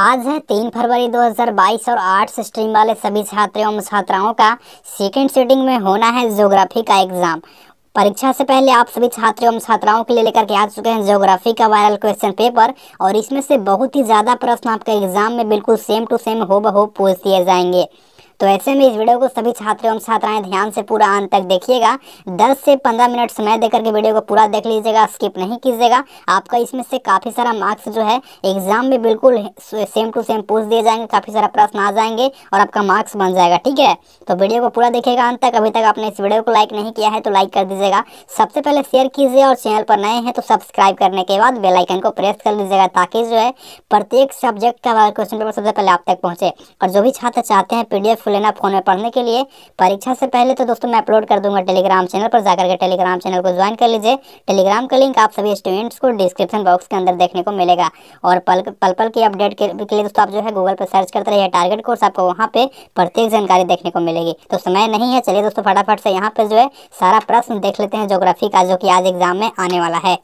आज है तीन फरवरी 2022 और आर्ट्स स्ट्रीम वाले सभी छात्र एवं छात्राओं का सेकेंड सीटिंग में होना है ज्योग्राफी का एग्जाम परीक्षा से पहले आप सभी छात्र एवं छात्राओं के लिए लेकर के आ चुके हैं ज्योग्राफी का वायरल क्वेश्चन पेपर और इसमें से बहुत ही ज़्यादा प्रश्न आपके एग्जाम में बिल्कुल सेम टू सेम हो बहो पूछ दिए जाएंगे तो ऐसे में इस वीडियो को सभी छात्र एवं छात्राएं ध्यान से पूरा अंत तक देखिएगा 10 से 15 मिनट समय देकर के वीडियो को पूरा देख लीजिएगा स्किप नहीं कीजिएगा आपका इसमें से काफ़ी सारा मार्क्स जो है एग्जाम में बिल्कुल सेम टू सेम पूछ दिए जाएंगे काफ़ी सारा प्रश्न आ जाएंगे और आपका मार्क्स बन जाएगा ठीक है तो वीडियो को पूरा देखिएगा अंत तक अभी तक आपने इस वीडियो को लाइक नहीं किया है तो लाइक कर दीजिएगा सबसे पहले शेयर कीजिए और चैनल पर नए हैं तो सब्सक्राइब करने के बाद बेलाइकन को प्रेस कर लीजिएगा ताकि जो है प्रत्येक सब्जेक्ट का क्वेश्चन पेपर सबसे पहले आप तक पहुँचे और जो भी छात्र चाहते हैं पी सक्सेसफुल लेना फ़ोन में पढ़ने के लिए परीक्षा से पहले तो दोस्तों मैं अपलोड कर दूंगा टेलीग्राम चैनल पर जाकर के टेलीग्राम चैनल को ज्वाइन कर लीजिए टेलीग्राम का लिंक आप सभी स्टूडेंट्स को डिस्क्रिप्शन बॉक्स के अंदर देखने को मिलेगा और पल पल पल की अपडेट के, के लिए दोस्तों आप जो है गूगल पर सर्च करते रहिए टारगेट कोर्स आपको वहाँ पर प्रत्येक जानकारी देखने को मिलेगी तो समय नहीं है चलिए दोस्तों फटाफट से यहाँ पर जो है सारा प्रश्न देख लेते हैं जोग्राफी का जो कि आज एग्जाम में आने वाला है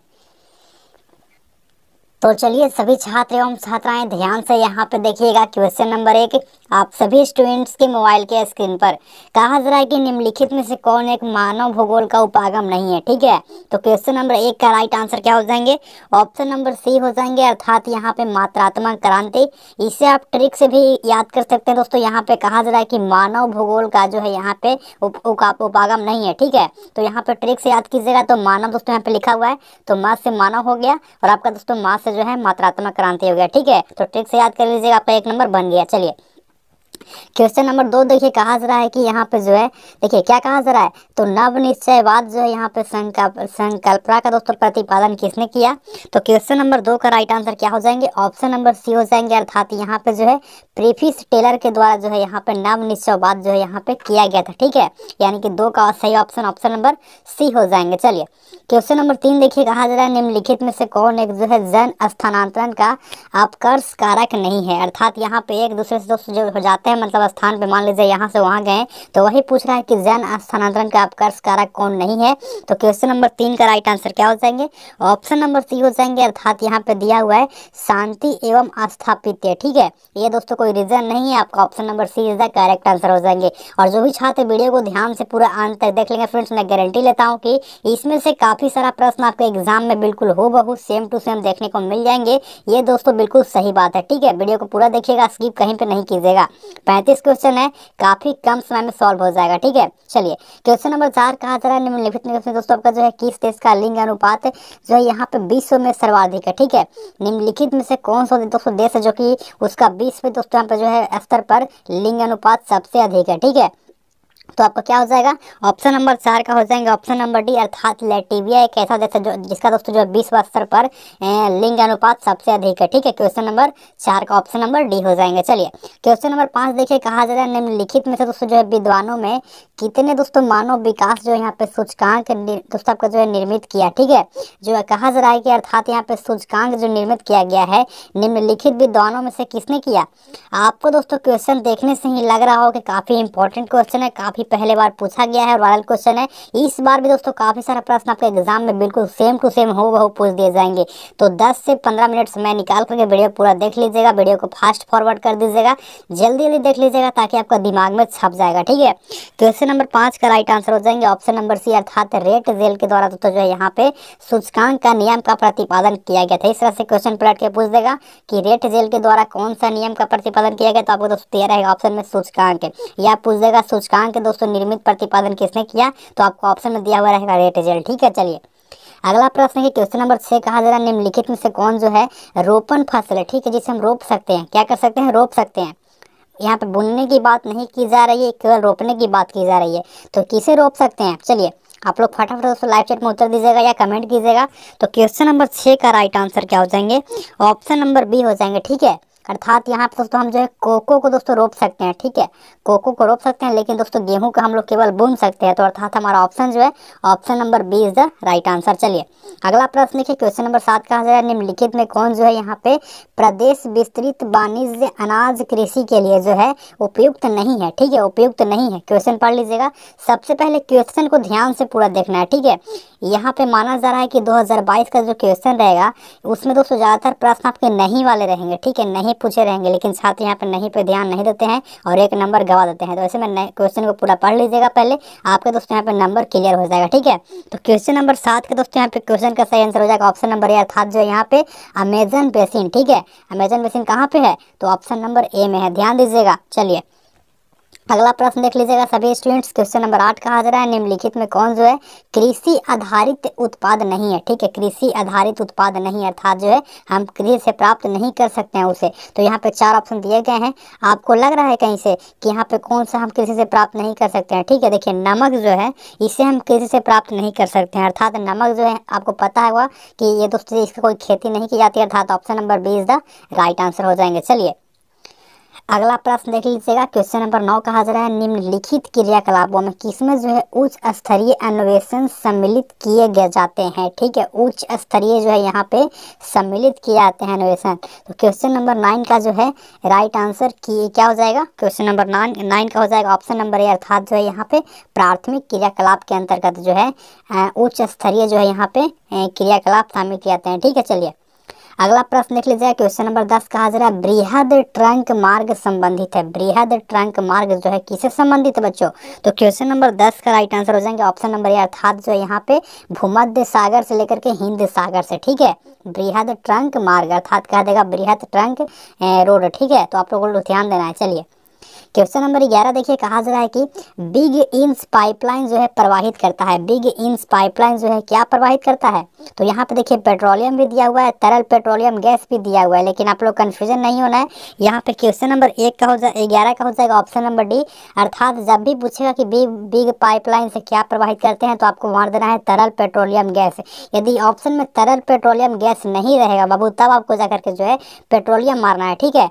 तो चलिए सभी छात्र एवं छात्राएं ध्यान से यहाँ पे देखिएगा क्वेश्चन नंबर एक आप सभी स्टूडेंट्स के मोबाइल के स्क्रीन पर कहा जा रहा है कि निम्नलिखित में से कौन एक मानव भूगोल का उपागम नहीं है ठीक है तो क्वेश्चन नंबर एक का राइट आंसर क्या हो जाएंगे ऑप्शन नंबर सी हो जाएंगे अर्थात यहाँ पे मात्रात्मक क्रांति इसे आप ट्रिक से भी याद कर सकते हैं दोस्तों यहाँ पे कहा जा रहा है कि मानव भूगोल का जो है यहाँ पे उप, उपागम नहीं है ठीक है तो यहाँ पे ट्रिक से याद कीजिएगा तो मानव दोस्तों यहाँ पे लिखा हुआ है तो माँ से मानव हो गया और आपका दोस्तों मास से जो है मात्रात्मक क्रांति हो गया ठीक है तो ट्रिक से याद कर लीजिएगा आपका एक नंबर बन गया चलिए क्वेश्चन नंबर दो देखिए कहा जा रहा है कि यहाँ पे जो है देखिए क्या कहा जा रहा है तो नव निश्चयवाद जो है यहाँ पे संकल्प संकल्पना का दोस्तों प्रतिपादन किसने किया तो क्वेश्चन नंबर दो का राइट आंसर क्या हो जाएंगे ऑप्शन नंबर सी हो जाएंगे अर्थात यहाँ पे जो है प्रीफिस टेलर के द्वारा जो है यहाँ पे नव निश्चयवाद जो है यहाँ पे किया गया था ठीक है यानी कि दो का सही ऑप्शन ऑप्शन नंबर सी हो जाएंगे चलिए क्वेश्चन नंबर तीन देखिए कहा जा रहा है निम्नलिखित में से कौन एक जो है जन स्थानांतरण का अपकर्ष कारक नहीं है अर्थात यहाँ पे एक दूसरे से दोस्तों जो हो जाते करते हैं मतलब स्थान पे मान लीजिए यहाँ से वहाँ गए तो वही पूछ रहा है कि जैन स्थानांतरण का अपकर्ष कारक कौन नहीं है तो क्वेश्चन नंबर तीन का राइट आंसर क्या हो जाएंगे ऑप्शन नंबर सी हो जाएंगे अर्थात यहाँ पे दिया हुआ है शांति एवं अस्थापित ठीक है ये दोस्तों कोई रीजन नहीं है आपका option number C is the correct answer हो जाएंगे और जो भी छात्र वीडियो को ध्यान से पूरा अंत तक देख लेंगे फ्रेंड्स मैं गारंटी लेता हूँ कि इसमें से काफ़ी सारा प्रश्न आपके एग्जाम में बिल्कुल हो बहु सेम टू सेम देखने को मिल जाएंगे ये दोस्तों बिल्कुल सही बात है ठीक है वीडियो को पूरा देखिएगा स्किप कहीं पे नहीं कीजिएगा पैंतीस क्वेश्चन है काफ़ी कम समय में सॉल्व हो जाएगा ठीक है चलिए क्वेश्चन नंबर चार कहा जा रहा है निम्नलिखित में दोस्तों आपका जो है किस देश का लिंग अनुपात जो है यहाँ पे विश्व में सर्वाधिक है ठीक है निम्नलिखित में से कौन सा दोस्तों देश है जो कि उसका विश्व दोस्तों यहाँ पे जो है स्तर पर लिंग अनुपात सबसे अधिक है ठीक है तो आपका क्या हो जाएगा ऑप्शन नंबर चार का हो जाएगा ऑप्शन नंबर डी अर्थात लेटिविया एक ऐसा जैसे जो जिसका दोस्तों जो बीस वर्ष स्तर पर लिंग अनुपात सबसे अधिक है ठीक है क्वेश्चन नंबर चार का ऑप्शन नंबर डी हो जाएंगे चलिए क्वेश्चन नंबर पाँच देखिए कहा जा रहा है निम्नलिखित में से दोस्तों जो है विद्वानों में कितने दोस्तों मानव विकास जो यहाँ पे सूचकांक दोस्तों आपका जो है निर्मित किया ठीक है जो कहा जा रहा है कि अर्थात यहाँ पे सूचकांक जो निर्मित किया गया है निम्नलिखित विद्वानों में से किसने किया आपको दोस्तों क्वेश्चन देखने से ही लग रहा हो कि काफ़ी इंपॉर्टेंट क्वेश्चन है काफ़ी काफ़ी पहले बार पूछा गया है और वायरल क्वेश्चन है इस बार भी दोस्तों काफ़ी सारा प्रश्न आपके एग्जाम में बिल्कुल सेम टू सेम हो वह पूछ दिए जाएंगे तो दस से पंद्रह मिनट समय निकाल करके वीडियो पूरा देख लीजिएगा वीडियो को फास्ट फॉरवर्ड कर दीजिएगा जल्दी जल्दी देख लीजिएगा ताकि आपका दिमाग में छप जाएगा ठीक है क्वेश्चन तो नंबर पांच का राइट आंसर हो जाएंगे ऑप्शन नंबर सी अर्थात रेट जेल के द्वारा दोस्तों जो है यहाँ पे सूचकांक का नियम का प्रतिपादन किया गया था इस तरह से क्वेश्चन पलट के पूछ देगा कि रेट जेल के द्वारा कौन सा नियम का प्रतिपादन किया गया तो आपको दोस्तों दिया रहेगा ऑप्शन में सूचकांक या पूछ देगा सूचकांक दोस्तों निर्मित प्रतिपादन किसने किया तो आपको ऑप्शन में दिया हुआ रहेगा रेट एजेल ठीक है चलिए अगला प्रश्न है क्वेश्चन नंबर छः कहा जा रहा है निम्नलिखित में से कौन जो है रोपण फसल है ठीक है जिसे हम रोप सकते हैं क्या कर सकते हैं रोप सकते हैं यहाँ पे बुनने की बात नहीं की जा रही है केवल रोपने की बात की जा रही है तो किसे रोप सकते हैं चलिए आप लोग फटाफट दोस्तों लाइव चैट में उत्तर दीजिएगा या कमेंट कीजिएगा तो क्वेश्चन नंबर छः का राइट आंसर क्या हो जाएंगे ऑप्शन नंबर बी हो जाएंगे ठीक है अर्थात यहाँ पर दोस्तों हम जो है कोको को दोस्तों रोप सकते हैं ठीक है कोको को रोप सकते हैं लेकिन दोस्तों गेहूं को हम लोग केवल बुन सकते हैं तो अर्थात हमारा ऑप्शन जो है option number B is the right answer चलिए अगला प्रश्न देखिए क्वेश्चन नंबर सात कहा जाए निम्नलिखित में कौन जो है यहाँ पे प्रदेश विस्तृत वाणिज्य अनाज कृषि के लिए जो है उपयुक्त नहीं है ठीक है उपयुक्त नहीं है क्वेश्चन पढ़ लीजिएगा सबसे पहले क्वेश्चन को ध्यान से पूरा देखना है ठीक है यहाँ पे माना जा रहा है कि 2022 का जो क्वेश्चन रहेगा उसमें दोस्तों ज़्यादातर प्रश्न आपके नहीं वाले रहेंगे ठीक है नहीं पूछे रहेंगे लेकिन छात्र यहाँ पर नहीं पे ध्यान नहीं देते हैं और एक नंबर गवा देते हैं तो ऐसे में क्वेश्चन को पूरा पढ़ लीजिएगा पहले आपके दोस्तों यहाँ पर नंबर क्लियर हो जाएगा ठीक है तो क्वेश्चन नंबर सात के दोस्तों यहाँ पे क्वेश्चन का सही आंसर हो जाएगा ऑप्शन नंबर ए अर्थात जो यहाँ पे अमेजन बेसिन ठीक है अमेजन बेसिन कहाँ पे है तो ऑप्शन नंबर ए में है ध्यान दीजिएगा चलिए अगला प्रश्न देख लीजिएगा सभी स्टूडेंट्स क्वेश्चन नंबर आठ का आ जा रहा है निम्नलिखित में कौन जो है कृषि आधारित उत्पाद नहीं है ठीक है कृषि आधारित उत्पाद नहीं अर्थात जो है हम कृषि से प्राप्त नहीं कर सकते हैं उसे तो यहाँ पे चार ऑप्शन दिए गए हैं आपको लग रहा है कहीं से कि यहाँ पे कौन सा हम कृषि से प्राप्त नहीं कर सकते हैं ठीक है देखिए नमक जो है इसे हम कृषि से प्राप्त नहीं कर सकते हैं अर्थात नमक जो है आपको पता होगा कि ये दोस्तों इसकी कोई खेती नहीं की जाती अर्थात option number B is the right answer हो जाएंगे चलिए अगला प्रश्न देख लीजिएगा क्वेश्चन नंबर नौ का रहा है निम्नलिखित क्रियाकलापों में किसमें जो है उच्च स्तरीय अन्वेषण सम्मिलित किए गए जाते हैं ठीक है उच्च स्तरीय जो है यहाँ पे सम्मिलित किए जाते हैं अन्वेषण तो क्वेश्चन नंबर नाइन का जो है राइट आंसर की क्या हो जाएगा क्वेश्चन नंबर नाइन नाइन का हो जाएगा ऑप्शन नंबर ए अर्थात जो है यहाँ पे प्राथमिक क्रियाकलाप के अंतर्गत जो है उच्च स्तरीय जो है यहाँ पे क्रियाकलाप शामिल किए जाते हैं ठीक है चलिए अगला प्रश्न देख लीजिए क्वेश्चन नंबर दस कहा जा रहा है बृहद ट्रंक मार्ग संबंधित है बृहद ट्रंक मार्ग जो है किसे संबंधित है बच्चों तो क्वेश्चन नंबर दस का राइट आंसर हो जाएंगे ऑप्शन नंबर ए अर्थात जो यहाँ पे भूमध्य सागर से लेकर के हिंद सागर से ठीक है बृहद ट्रंक मार्ग अर्थात कह देगा बृहद ट्रंक रोड ठीक है तो आप लोगों को ध्यान देना है चलिए क्वेश्चन नंबर ग्यारह देखिए कहा जा रहा है कि बिग इंस पाइपलाइन जो है प्रवाहित करता है बिग इंस पाइपलाइन जो है क्या प्रवाहित करता है तो यहाँ पे देखिए पेट्रोलियम भी दिया हुआ है तरल पेट्रोलियम गैस भी दिया हुआ है लेकिन आप लोग कन्फ्यूजन नहीं होना है यहाँ पे क्वेश्चन नंबर एक का हो जाए ग्यारह का हो जाएगा ऑप्शन नंबर डी अर्थात जब भी पूछेगा कि बिग बिग पाइपलाइन से क्या प्रवाहित करते हैं तो आपको मार देना है तरल पेट्रोलियम गैस यदि ऑप्शन में तरल पेट्रोलियम गैस नहीं रहेगा बाबू तब आपको जा करके जो है पेट्रोलियम मारना है ठीक है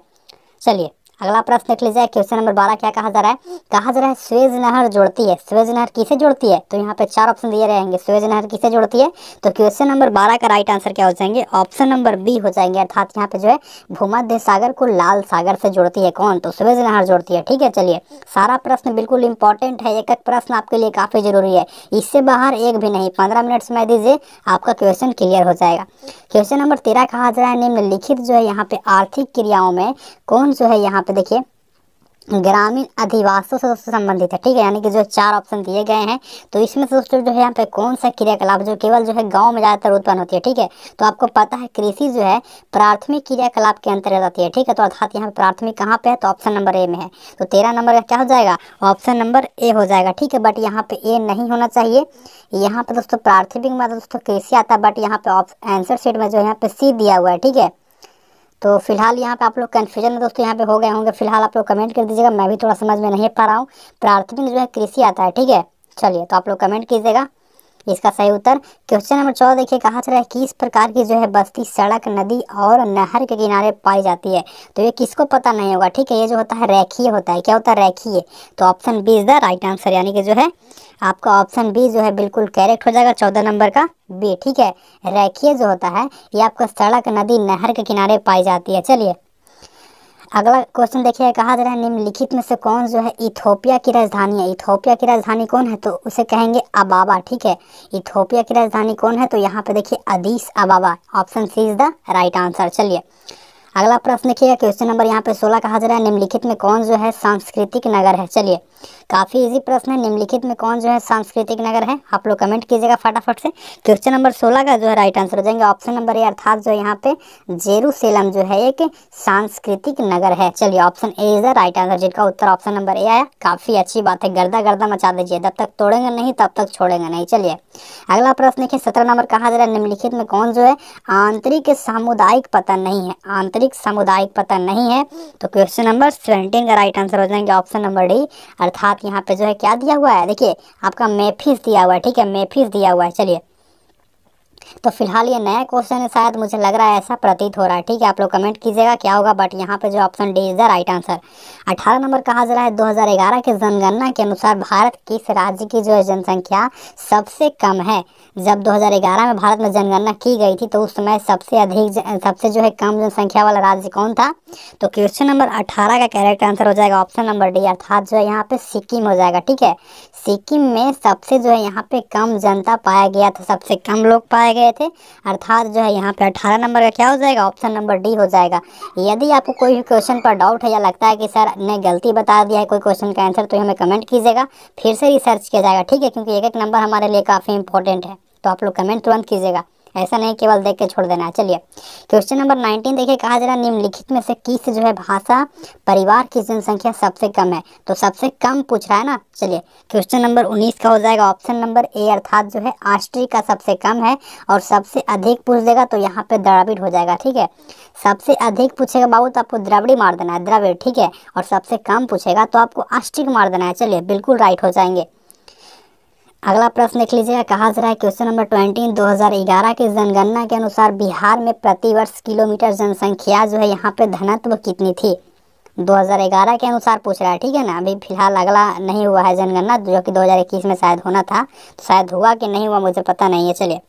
चलिए अगला प्रश्न देख लीजिए क्वेश्चन नंबर बारह क्या कहा जा रहा है कहा जा रहा है स्वेज नहर जोड़ती है स्वेज नहर किसे जोड़ती है तो यहाँ पे चार ऑप्शन दिए रहेंगे स्वेज नहर किसे जोड़ती है तो क्वेश्चन नंबर बारह का राइट आंसर क्या हो जाएंगे ऑप्शन नंबर बी हो जाएंगे अर्थात यहाँ पे जो है भूमध्य सागर को लाल सागर से जोड़ती है कौन तो स्वेज नहर जोड़ती है ठीक है चलिए सारा प्रश्न बिल्कुल इंपॉर्टेंट है एक एक प्रश्न आपके लिए काफ़ी जरूरी है इससे बाहर एक भी नहीं पंद्रह मिनट समय दीजिए आपका क्वेश्चन क्लियर हो जाएगा क्वेश्चन नंबर तेरह कहा जा रहा है निम्नलिखित जो है यहाँ पे आर्थिक क्रियाओं में कौन जो है यहाँ पे तो देखिए ग्रामीण अधिवासों से संबंधित है ठीक है यानी कि जो चार ऑप्शन दिए गए हैं तो इसमें से दोस्तों जो है यहाँ पे कौन सा क्रियाकलाप जो केवल जो है गांव में ज़्यादातर उत्पन्न होती है ठीक है तो आपको पता है कृषि जो है प्राथमिक क्रियाकलाप के अंतर्गत आती है ठीक है तो अर्थात यहाँ पे प्राथमिक कहाँ पे है तो ऑप्शन नंबर ए में है तो तेरह नंबर क्या हो जाएगा ऑप्शन नंबर ए हो जाएगा ठीक है बट यहाँ पे ए नहीं होना चाहिए यहाँ पे दोस्तों प्राथमिक में मतलब दोस्तों कृषि आता है बट यहाँ पे आंसर शीट में जो है यहाँ पे सी दिया हुआ है ठीक है तो फिलहाल यहाँ पे आप लोग कन्फ्यूजन में दोस्तों यहाँ पे हो गए होंगे फिलहाल आप लोग कमेंट कर दीजिएगा मैं भी थोड़ा समझ में नहीं पा रहा हूँ प्राथमिक जो है कृषि आता है ठीक है चलिए तो आप लोग कमेंट कीजिएगा इसका सही उत्तर क्वेश्चन नंबर चौदह देखिए कहा चला है किस प्रकार की जो है बस्ती सड़क नदी और नहर के किनारे पाई जाती है तो ये किसको पता नहीं होगा ठीक है ये जो होता है रेखीय होता है क्या होता है रेखीय तो option B is the right answer यानी कि जो है आपका ऑप्शन बी जो है बिल्कुल करेक्ट हो जाएगा चौदह नंबर का बी ठीक है रेखीय जो होता है ये आपका सड़क नदी नहर के किनारे पाई जाती है चलिए अगला क्वेश्चन देखिए कहा जा रहा है निम्नलिखित में से कौन जो है इथोपिया की राजधानी है इथोपिया की राजधानी कौन है तो उसे कहेंगे अबाबा ठीक है इथोपिया की राजधानी कौन है तो यहाँ पे देखिए Addis Ababa option C is the right answer चलिए अगला प्रश्न देखिएगा क्वेश्चन नंबर यहाँ पे सोलह जा रहा है निम्नलिखित में कौन जो है सांस्कृतिक नगर है चलिए काफ़ी इजी प्रश्न है निम्नलिखित में कौन जो है सांस्कृतिक नगर है आप लोग कमेंट कीजिएगा फटाफट से क्वेश्चन नंबर सोलह का जो है राइट आंसर हो जाएंगे ऑप्शन नंबर ए अर्थात जो यहाँ पे जेरूसेलम जो है एक सांस्कृतिक नगर है चलिए option A is the right answer जिनका उत्तर ऑप्शन नंबर ए आया काफ़ी अच्छी बात है गर्दा गर्दा मचा दीजिए जब तक तोड़ेंगे नहीं तब तक छोड़ेंगे नहीं चलिए अगला प्रश्न देखिए सत्रह नंबर कहा जा रहा है निम्नलिखित में कौन जो है आंतरिक सामुदायिक पतन नहीं है आंतरिक सामाजिक सामुदायिक पतन नहीं है तो क्वेश्चन नंबर सेवेंटीन का राइट आंसर हो जाएंगे ऑप्शन नंबर डी अर्थात यहाँ पे जो है क्या दिया हुआ है देखिए आपका मेफिस दिया हुआ है ठीक है मेफिस दिया हुआ है चलिए तो फिलहाल ये नया क्वेश्चन है शायद मुझे लग रहा है ऐसा प्रतीत हो रहा है ठीक है आप लोग कमेंट कीजिएगा क्या होगा बट यहाँ पे जो option D is the right answer अठारह नंबर कहा जा रहा है 2011 के जनगणना के अनुसार भारत किस राज्य की जो है जनसंख्या सबसे कम है जब 2011 में भारत में जनगणना की गई थी तो उस समय सबसे अधिक सबसे जो है कम जनसंख्या वाला राज्य कौन था तो क्वेश्चन नंबर अठारह का करेक्ट आंसर हो जाएगा ऑप्शन नंबर डी अर्थात जो है यहाँ पे सिक्किम हो जाएगा ठीक है सिक्किम में सबसे जो है यहाँ पे कम जनता पाया गया था सबसे कम लोग पाए गए थे अर्थात जो है यहाँ पे अठारह नंबर का क्या हो जाएगा ऑप्शन नंबर डी हो जाएगा यदि आपको कोई भी क्वेश्चन पर डाउट है या लगता है कि सर ने गलती बता दिया है कोई क्वेश्चन का आंसर तो हमें कमेंट कीजिएगा फिर से रिसर्च किया जाएगा ठीक है क्योंकि एक एक नंबर हमारे लिए काफ़ी इंपॉर्टेंट है तो आप लोग कमेंट तुरंत कीजिएगा ऐसा नहीं केवल देख के छोड़ देना है चलिए क्वेश्चन नंबर नाइनटीन देखिए कहा जा रहा है निम्नलिखित में से किस जो है भाषा परिवार की जनसंख्या सबसे कम है तो सबसे कम पूछ रहा है ना चलिए क्वेश्चन नंबर उन्नीस का हो जाएगा ऑप्शन नंबर ए अर्थात जो है आस्ट्री का सबसे कम है और सबसे अधिक पूछ देगा तो यहाँ पे द्राविड़ हो जाएगा ठीक है सबसे अधिक पूछेगा बाबू तो आपको द्रविड़ी मार देना है द्राविड़ ठीक है और सबसे कम पूछेगा तो आपको आष्टिक मार देना है चलिए बिल्कुल राइट हो जाएंगे अगला प्रश्न लिख लीजिएगा कहा जा रहा है क्वेश्चन नंबर ट्वेंटी दो हजार ग्यारह के जनगणना के अनुसार बिहार में प्रति वर्ष किलोमीटर जनसंख्या जो है यहाँ पे धनत्व कितनी थी 2011 के अनुसार पूछ रहा है ठीक है ना अभी फिलहाल अगला नहीं हुआ है जनगणना जो कि 2021 में शायद होना था तो शायद हुआ कि नहीं हुआ मुझे पता नहीं है चलिए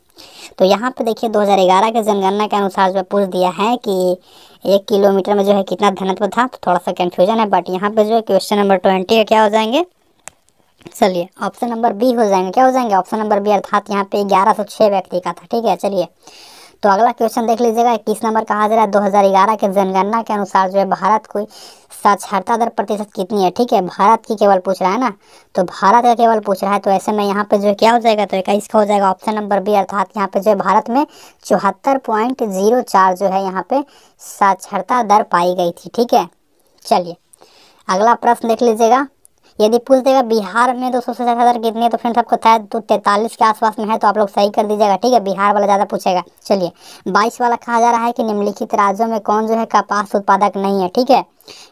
तो यहाँ पे देखिए 2011 के जनगणना के अनुसार जो पूछ दिया है कि एक किलोमीटर में जो है कितना धनत्व था तो थोड़ा सा कन्फ्यूजन है बट यहाँ पे जो है क्वेश्चन नंबर ट्वेंटी क्या हो जाएंगे चलिए ऑप्शन नंबर बी हो जाएंगे क्या हो जाएंगे ऑप्शन नंबर बी अर्थात यहाँ पे ग्यारह सौ छः व्यक्ति का था ठीक है चलिए तो अगला क्वेश्चन देख लीजिएगा इक्कीस नंबर कहा जा रहा है दो हज़ार ग्यारह के जनगणना के अनुसार जो है भारत की साक्षरता दर प्रतिशत कितनी है ठीक है भारत की केवल पूछ रहा है ना तो भारत का केवल पूछ रहा है तो ऐसे में यहाँ पे जो क्या हो जाएगा तो इक्कीस का हो जाएगा ऑप्शन नंबर बी अर्थात यहाँ पे जो है भारत में चौहत्तर पॉइंट जीरो चार जो है यहाँ पे साक्षरता दर पाई गई थी ठीक है चलिए अगला प्रश्न देख लीजिएगा यदि पूछ देगा बिहार में दो सौ सड़सठ हज़ार कितनी है तो फ्रेंड्स आपको था तो तैंतालीस के आसपास में है तो आप लोग सही कर दीजिएगा ठीक है बिहार वाला ज़्यादा पूछेगा चलिए बाईस वाला कहा जा रहा है कि निम्नलिखित राज्यों में कौन जो है कपास उत्पादक नहीं है ठीक है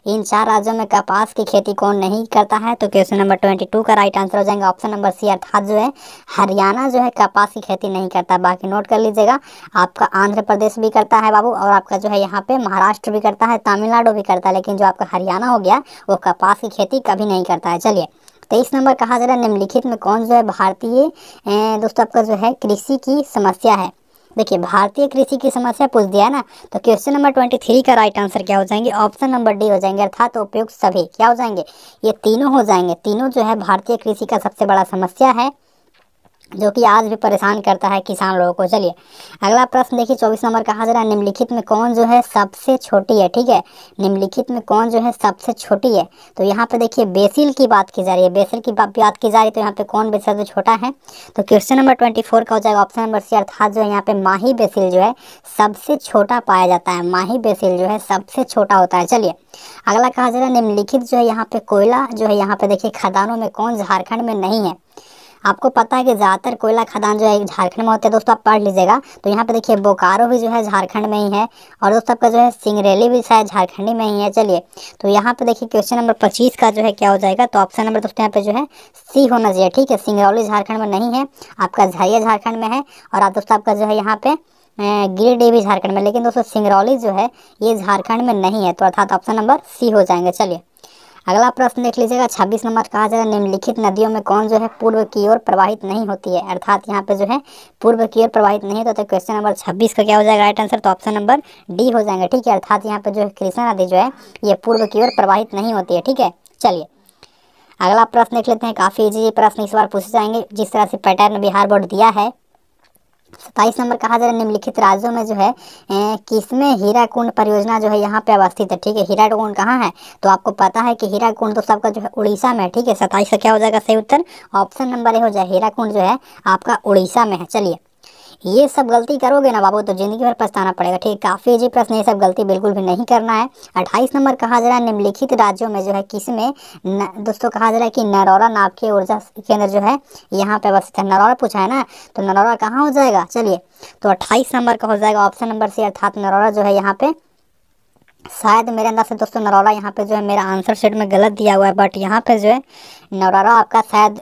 इन चार राज्यों में कपास की खेती कौन नहीं करता है तो क्वेश्चन नंबर ट्वेंटी टू का राइट आंसर हो जाएगा ऑप्शन नंबर सी अर्थात जो है हरियाणा जो है कपास की खेती नहीं करता बाकी नोट कर लीजिएगा आपका आंध्र प्रदेश भी करता है बाबू और आपका जो है यहाँ पे महाराष्ट्र भी करता है तमिलनाडु भी करता है लेकिन जो आपका हरियाणा हो गया वो कपास की खेती कभी नहीं करता है चलिए तेईस नंबर कहा जा रहा है निम्नलिखित में कौन जो है भारतीय दोस्तों आपका जो है कृषि की समस्या है देखिए भारतीय कृषि की समस्या पूछ दिया ना तो क्वेश्चन नंबर ट्वेंटी थ्री का राइट आंसर क्या हो जाएंगे ऑप्शन नंबर डी हो जाएंगे अर्थात तो उपयुक्त सभी क्या हो जाएंगे ये तीनों हो जाएंगे तीनों जो है भारतीय कृषि का सबसे बड़ा समस्या है जो कि आज भी परेशान करता है किसान लोगों को चलिए अगला प्रश्न देखिए चौबीस नंबर कहा जा रहा है निम्नलिखित में कौन जो है सबसे छोटी है ठीक है निम्नलिखित में कौन जो है सबसे छोटी है तो यहाँ पे देखिए बेसिल की बात की जा रही है बेसिल की बात की जा रही है तो यहाँ पे कौन बेसिल जो छोटा है तो क्वेश्चन नंबर ट्वेंटी फोर का हो जाएगा ऑप्शन नंबर सी अर्थात जो है यहाँ पे माही बेसिल जो है सबसे छोटा पाया जाता है माही बेसिल जो है सबसे छोटा होता है चलिए अगला कहा जा रहा है निम्नलिखित जो है यहाँ पे कोयला जो है यहाँ पे देखिए खदानों में कौन झारखंड में नहीं है आपको पता है कि ज़्यादातर कोयला खदान जो है झारखंड में होते हैं दोस्तों आप पढ़ लीजिएगा तो यहाँ पे देखिए बोकारो भी जो है झारखंड में ही है और दोस्तों आपका जो है सिंगरेली भी शायद झारखंड में ही है चलिए तो यहाँ पे देखिए क्वेश्चन नंबर पच्चीस का जो है क्या हो जाएगा तो ऑप्शन नंबर दोस्तों यहाँ पे जो है सी होना चाहिए ठीक है सिंगरौली झारखंड में नहीं है आपका झारिया झारखंड में है और आप दोस्तों आपका जो है यहाँ पे गिरडी भी झारखंड में लेकिन दोस्तों सिंगरौली जो है ये झारखंड में नहीं है तो अर्थात ऑप्शन नंबर सी हो जाएंगे चलिए अगला प्रश्न देख लीजिएगा 26 नंबर कहा जाएगा निम्नलिखित नदियों में कौन जो है पूर्व की ओर प्रवाहित नहीं होती है अर्थात यहाँ पे जो है पूर्व की ओर प्रवाहित नहीं होता तो क्वेश्चन नंबर 26 का क्या हो जाएगा राइट आंसर तो ऑप्शन नंबर डी हो जाएगा ठीक है अर्थात यहाँ पे जो है कृष्णा नदी जो है ये पूर्व की ओर प्रवाहित नहीं होती है ठीक है चलिए अगला प्रश्न देख लेते हैं काफ़ी इजी प्रश्न इस बार पूछे जाएंगे जिस तरह से पैटर्न बिहार बोर्ड दिया है सत्ताईस नंबर कहा जा रहा है निम्नलिखित राज्यों में जो है किसमें हीराकुंड परियोजना जो है यहाँ पे अवस्थित है ठीक है हीरा कहाँ है तो आपको पता है कि हीराकुंड तो सबका जो है उड़ीसा में है ठीक है सत्ताईस का क्या हो जाएगा सही उत्तर ऑप्शन नंबर ए हो जाए हीराकुंड जो है आपका उड़ीसा में है चलिए ये सब गलती करोगे ना बाबू तो जिंदगी भर पछताना पड़ेगा ठीक काफ़ी जी प्रश्न ये सब गलती बिल्कुल भी नहीं करना है अट्ठाईस नंबर कहा जा रहा है निम्नलिखित राज्यों में जो है किस में न, दोस्तों कहा जा रहा है कि नरौरा के ऊर्जा केंद्र जो है यहाँ पे अवस्थित है नरौरा पूछा है ना तो नरौरा कहाँ हो जाएगा चलिए तो अट्ठाईस नंबर का हो जाएगा ऑप्शन नंबर सी अर्थात नरौरा जो है यहाँ पे शायद मेरे अंदाज से दोस्तों नरौरा यहाँ पे जो है मेरा आंसर सेट में गलत दिया हुआ है बट यहाँ पे जो है नरौरा आपका शायद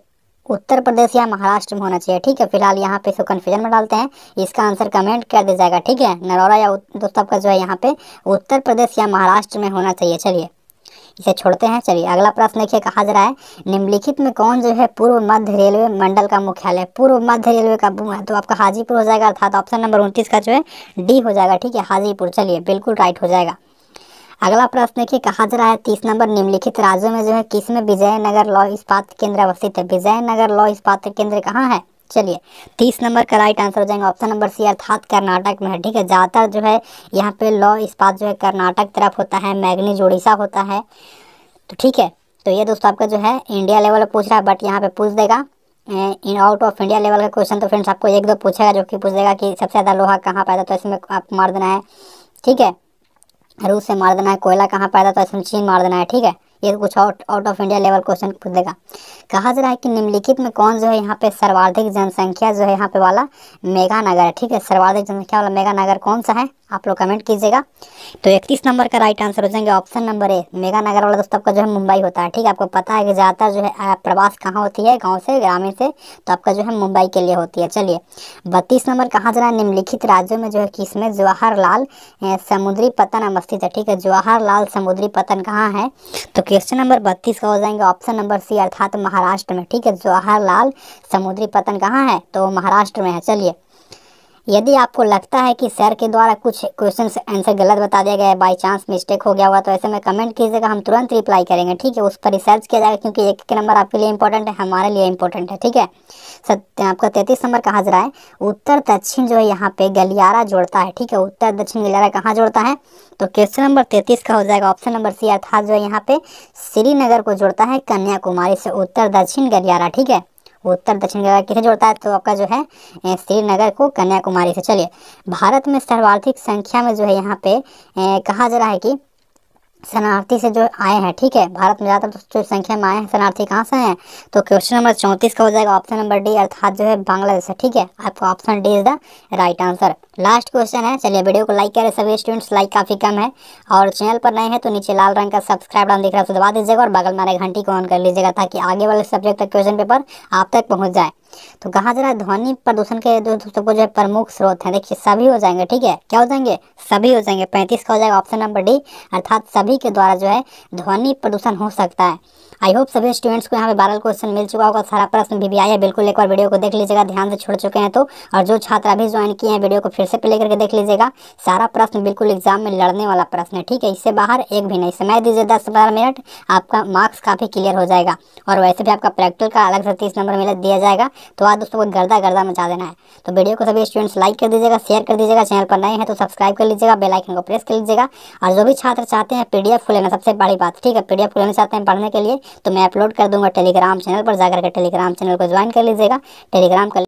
उत्तर प्रदेश या महाराष्ट्र में होना चाहिए ठीक है फिलहाल यहाँ पे इसको कन्फ्यूजन में डालते हैं इसका आंसर कमेंट कर दिया जाएगा ठीक है नरौरा या दोस्तों का जो है यहाँ पे उत्तर प्रदेश या महाराष्ट्र में होना चाहिए चलिए इसे छोड़ते हैं चलिए अगला प्रश्न देखिए कहा जा रहा है निम्नलिखित में कौन जो है पूर्व मध्य रेलवे मंडल का मुख्यालय पूर्व मध्य रेलवे का है तो आपका हाजीपुर हो जाएगा अर्थात ऑप्शन नंबर उनतीस का जो है डी हो जाएगा ठीक है हाजीपुर चलिए बिल्कुल राइट हो जाएगा अगला प्रश्न देखिए कहा जा रहा है तीस नंबर निम्नलिखित राज्यों में जो है किस में विजयनगर लॉ इस्पात केंद्र अवस्थित है विजयनगर लॉ इस्पात केंद्र कहाँ है चलिए तीस नंबर का राइट आंसर हो जाएगा ऑप्शन नंबर सी अर्थात कर्नाटक में है ठीक है ज़्यादातर जो है यहाँ पे लॉ इस्पात जो है कर्नाटक तरफ होता है मैग्नीज उड़ीसा होता है तो ठीक है तो ये दोस्तों आपका जो है इंडिया लेवल पर पूछ रहा है बट यहाँ पे पूछ देगा in out of India level का क्वेश्चन तो फ्रेंड्स आपको एक दो पूछेगा जो कि पूछ देगा कि सबसे ज़्यादा लोहा कहाँ पैदा तो इसमें आप मार देना है ठीक है रूस से मार देना है कोयला कहाँ पैदा था इसमें चीन मार देना है ठीक है ये तो कुछ out out of India level question देगा कहा जा रहा है कि निम्नलिखित में कौन जो है यहाँ पे सर्वाधिक जनसंख्या जो है यहाँ पे वाला मेगा नगर है ठीक है सर्वाधिक जनसंख्या वाला मेगा नगर कौन सा है आप लोग कमेंट कीजिएगा तो इकतीस नंबर का राइट आंसर हो जाएंगे ऑप्शन नंबर ए मेगा नगर वाला दोस्तों आपका जो है मुंबई होता है ठीक है आपको पता है कि ज़्यादातर जो है प्रवास कहाँ होती है गांव से ग्रामीण से तो आपका जो है मुंबई के लिए होती है चलिए बत्तीस नंबर कहाँ जाना है निम्नलिखित राज्यों में जो है किसमें जवाहरलाल समुद्री पतन अवस्थित है ठीक है जवाहरलाल समुद्री पतन कहाँ है तो क्वेश्चन नंबर बत्तीस का हो जाएंगे ऑप्शन नंबर सी अर्थात महाराष्ट्र में ठीक है जवाहरलाल समुद्री पतन कहाँ है तो महाराष्ट्र में है चलिए यदि आपको लगता है कि सर के द्वारा कुछ क्वेश्चन आंसर गलत बता दिया गया है बाई चांस मिस्टेक हो गया हुआ तो ऐसे में कमेंट कीजिएगा हम तुरंत रिप्लाई करेंगे ठीक है उस पर रिसर्च किया जाएगा क्योंकि एक एक नंबर आपके लिए इंपॉर्टेंट है हमारे लिए इंपॉर्टेंट है ठीक है सत्य आपका तैतीस नंबर कहाँ जरा है उत्तर दक्षिण जो है यहाँ पे गलियारा जोड़ता है ठीक है उत्तर दक्षिण गलियारा कहाँ जोड़ता है तो क्वेश्चन नंबर तैतीस का हो जाएगा ऑप्शन नंबर सी अर्थात जो है यहाँ पे श्रीनगर को जोड़ता है कन्याकुमारी से उत्तर दक्षिण गलियारा ठीक है उत्तर दक्षिण का किसे जोड़ता है तो आपका जो है श्रीनगर को कन्याकुमारी से चलिए भारत में सर्वाधिक संख्या में जो है यहाँ पे कहा जा रहा है कि शरणार्थी से जो आए हैं ठीक है भारत में ज़्यादातर जो संख्या में आए हैं शरणार्थी कहाँ से हैं तो क्वेश्चन नंबर चौंतीस का हो जाएगा ऑप्शन नंबर डी अर्थात जो है बांग्लादेश है ठीक है आपको option D is the right answer last question है चलिए वीडियो को लाइक करें सभी स्टूडेंट्स लाइक काफ़ी कम है और चैनल पर नए हैं तो नीचे लाल रंग का सब्सक्राइब बटन दिख रहा है उसे दबा दीजिएगा और बगल में घंटी को ऑन कर लीजिएगा ताकि आगे वाले सब्जेक्ट का क्वेश्चन पेपर आप तक पहुँच जाए तो कहा जा रहा है ध्वनि प्रदूषण के जो सबको जो है प्रमुख स्रोत हैं देखिए सभी हो जाएंगे ठीक है क्या हो जाएंगे सभी हो जाएंगे पैंतीस का हो जाएगा ऑप्शन नंबर डी अर्थात सभी के द्वारा जो है ध्वनि प्रदूषण हो सकता है आई होप सभी स्टूडेंट्स को यहाँ पे बारह क्वेश्चन मिल चुका होगा सारा प्रश्न भी, भी आया है बिल्कुल एक बार वीडियो को देख लीजिएगा ध्यान से छोड़ चुके हैं तो और जो छात्र अभी ज्वाइन किए हैं वीडियो को फिर से प्ले करके देख लीजिएगा सारा प्रश्न बिल्कुल एग्जाम में लड़ने वाला प्रश्न है ठीक है इससे बाहर एक भी नहीं समय दीजिए दस बारह मिनट आपका मार्क्स काफ़ी क्लियर हो जाएगा और वैसे भी आपका प्रैक्टिकल का अलग से तीस नंबर मिला दिया जाएगा तो आज दोस्तों को गर्दा गर्दा मचा देना है तो वीडियो को सभी स्टूडेंट्स लाइक कर दीजिएगा शेयर कर दीजिएगा चैनल पर नए हैं तो सब्सक्राइब कर लीजिएगा बेलाइकन को प्रेस कर लीजिएगा और जो भी छात्र चाहते हैं पीडीएफ को लेना सबसे बड़ी बात ठीक है पीडीएफ को लेना चाहते हैं पढ़ने के लिए तो मैं अपलोड कर दूंगा टेलीग्राम चैनल पर जाकर के टेलीग्राम चैनल को ज्वाइन कर लीजिएगा टेलीग्राम का